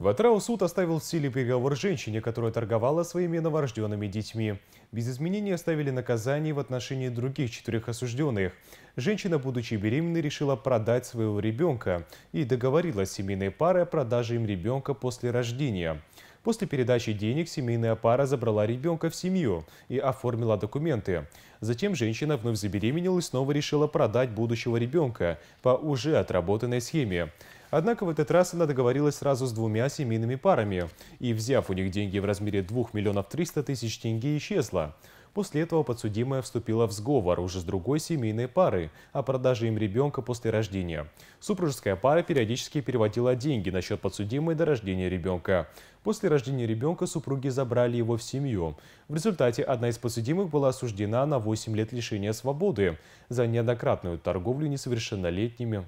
В Атрау суд оставил в силе приговор женщине, которая торговала своими новорожденными детьми. Без изменений оставили наказание в отношении других четырех осужденных. Женщина, будучи беременной, решила продать своего ребенка и договорилась с семейной парой о продаже им ребенка после рождения. После передачи денег семейная пара забрала ребенка в семью и оформила документы. Затем женщина вновь забеременела и снова решила продать будущего ребенка по уже отработанной схеме. Однако в этот раз она договорилась сразу с двумя семейными парами и, взяв у них деньги в размере 2 миллионов 300 тысяч тенге, исчезла. После этого подсудимая вступила в сговор уже с другой семейной парой о продаже им ребенка после рождения. Супружеская пара периодически переводила деньги на счет подсудимой до рождения ребенка. После рождения ребенка супруги забрали его в семью. В результате одна из подсудимых была осуждена на 8 лет лишения свободы за неоднократную торговлю несовершеннолетними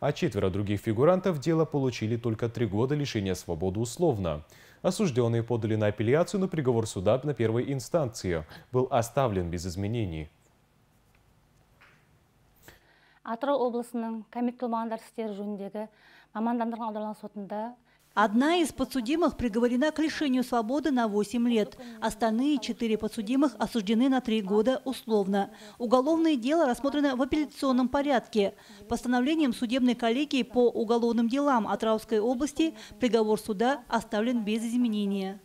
а четверо других фигурантов дела получили только три года лишения свободы условно. Осужденные подали на апелляцию, но приговор суда на первой инстанции был оставлен без изменений. атырау облысының кәмелет толмағандар істері жөніндегі мамандандырылған сотында Одна из подсудимых приговорена к лишению свободы на 8 лет. Остальные четыре подсудимых осуждены на три года условно. Уголовное дело рассмотрено в апелляционном порядке. Постановлением судебной коллегии по уголовным делам Атравской области приговор суда оставлен без изменения.